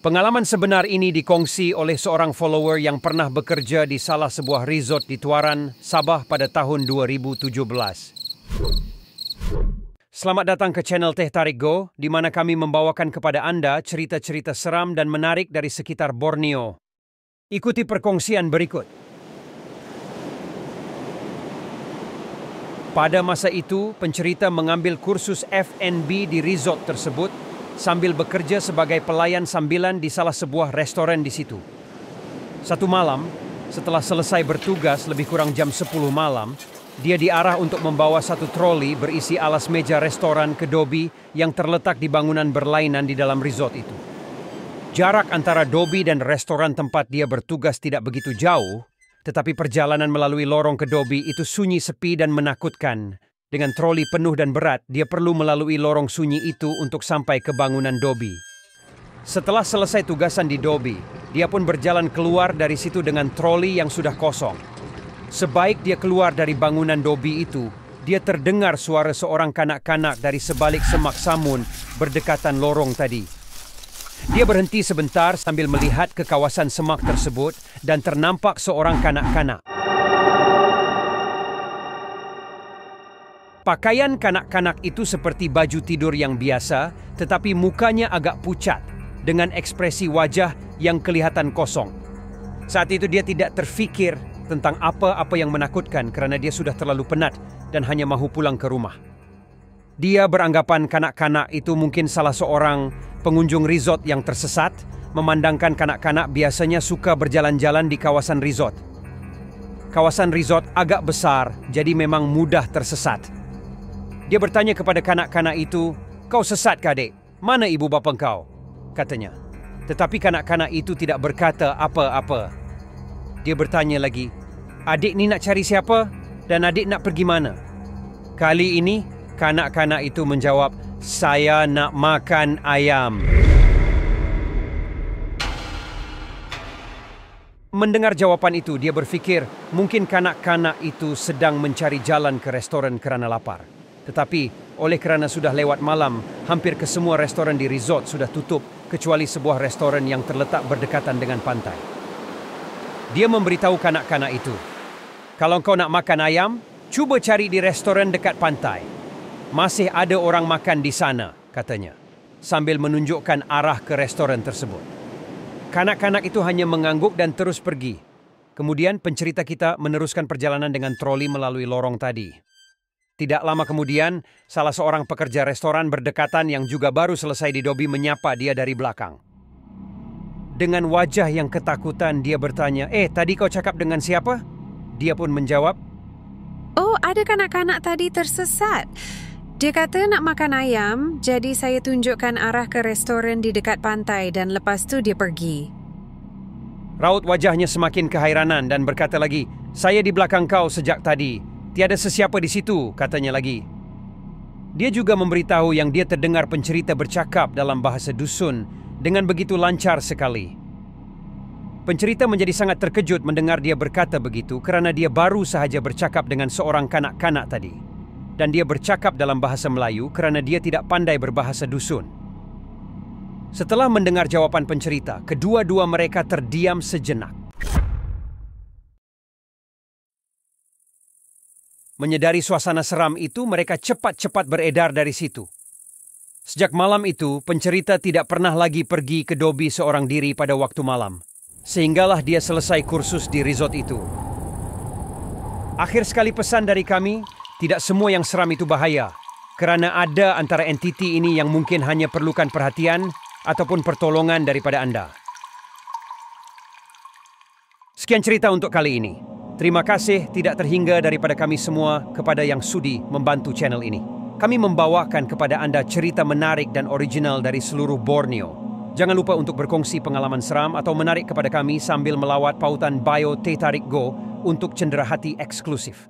Pengalaman sebenar ini dikongsi oleh seorang follower yang pernah bekerja di salah sebuah resort di Tuaran, Sabah pada tahun 2017. Selamat datang ke channel Teh Tarik Go, di mana kami membawakan kepada anda cerita-cerita seram dan menarik dari sekitar Borneo. Ikuti perkongsian berikut. Pada masa itu, pencerita mengambil kursus FNB di resort tersebut sambil bekerja sebagai pelayan sambilan di salah sebuah restoran di situ. Satu malam, setelah selesai bertugas lebih kurang jam 10 malam, dia diarah untuk membawa satu troli berisi alas meja restoran ke Dobi yang terletak di bangunan berlainan di dalam resort itu. Jarak antara Dobi dan restoran tempat dia bertugas tidak begitu jauh, tetapi perjalanan melalui lorong ke Dobi itu sunyi sepi dan menakutkan, dengan troli penuh dan berat, dia perlu melalui lorong sunyi itu untuk sampai ke bangunan Dobi. Setelah selesai tugasan di Dobi, dia pun berjalan keluar dari situ dengan troli yang sudah kosong. Sebaik dia keluar dari bangunan Dobi itu, dia terdengar suara seorang kanak-kanak dari sebalik semak samun berdekatan lorong tadi. Dia berhenti sebentar sambil melihat ke kawasan semak tersebut dan ternampak seorang kanak-kanak. Pakaian kanak-kanak itu seperti baju tidur yang biasa, tetapi mukanya agak pucat, dengan ekspresi wajah yang kelihatan kosong. Saat itu dia tidak terfikir tentang apa-apa yang menakutkan kerana dia sudah terlalu penat dan hanya mahu pulang ke rumah. Dia beranggapan kanak-kanak itu mungkin salah seorang pengunjung resort yang tersesat, memandangkan kanak-kanak biasanya suka berjalan-jalan di kawasan resort. Kawasan resort agak besar, jadi memang mudah tersesat. Dia bertanya kepada kanak-kanak itu, "Kau sesat ke, Adik? Mana ibu bapa kau?" katanya. Tetapi kanak-kanak itu tidak berkata apa-apa. Dia bertanya lagi, "Adik ni nak cari siapa dan adik nak pergi mana?" Kali ini, kanak-kanak itu menjawab, "Saya nak makan ayam." Mendengar jawapan itu, dia berfikir, mungkin kanak-kanak itu sedang mencari jalan ke restoran kerana lapar. Tetapi oleh kerana sudah lewat malam, hampir kesemua restoran di resort sudah tutup kecuali sebuah restoran yang terletak berdekatan dengan pantai. Dia memberitahu kanak-kanak itu, kalau kau nak makan ayam, cuba cari di restoran dekat pantai. Masih ada orang makan di sana, katanya, sambil menunjukkan arah ke restoran tersebut. Kanak-kanak itu hanya mengangguk dan terus pergi. Kemudian pencerita kita meneruskan perjalanan dengan troli melalui lorong tadi, tidak lama kemudian, salah seorang pekerja restoran berdekatan yang juga baru selesai di dobi menyapa dia dari belakang. Dengan wajah yang ketakutan, dia bertanya, Eh, tadi kau cakap dengan siapa? Dia pun menjawab, Oh, ada kanak-kanak tadi tersesat. Dia kata nak makan ayam, jadi saya tunjukkan arah ke restoran di dekat pantai dan lepas tu dia pergi. Raut wajahnya semakin kehairanan dan berkata lagi, Saya di belakang kau sejak tadi. Tiada sesiapa di situ, katanya lagi. Dia juga memberitahu yang dia terdengar pencerita bercakap dalam bahasa dusun dengan begitu lancar sekali. Pencerita menjadi sangat terkejut mendengar dia berkata begitu kerana dia baru sahaja bercakap dengan seorang kanak-kanak tadi. Dan dia bercakap dalam bahasa Melayu kerana dia tidak pandai berbahasa dusun. Setelah mendengar jawapan pencerita, kedua-dua mereka terdiam sejenak. Menyedari suasana seram itu, mereka cepat-cepat beredar dari situ. Sejak malam itu, pencerita tidak pernah lagi pergi ke Dobi seorang diri pada waktu malam. Sehinggalah dia selesai kursus di resort itu. Akhir sekali pesan dari kami, tidak semua yang seram itu bahaya. Kerana ada antara entiti ini yang mungkin hanya perlukan perhatian ataupun pertolongan daripada anda. Sekian cerita untuk kali ini. Terima kasih tidak terhingga daripada kami semua kepada yang sudi membantu channel ini. Kami membawakan kepada anda cerita menarik dan original dari seluruh Borneo. Jangan lupa untuk berkongsi pengalaman seram atau menarik kepada kami sambil melawat pautan Bio Tetarik Go untuk cenderahati eksklusif.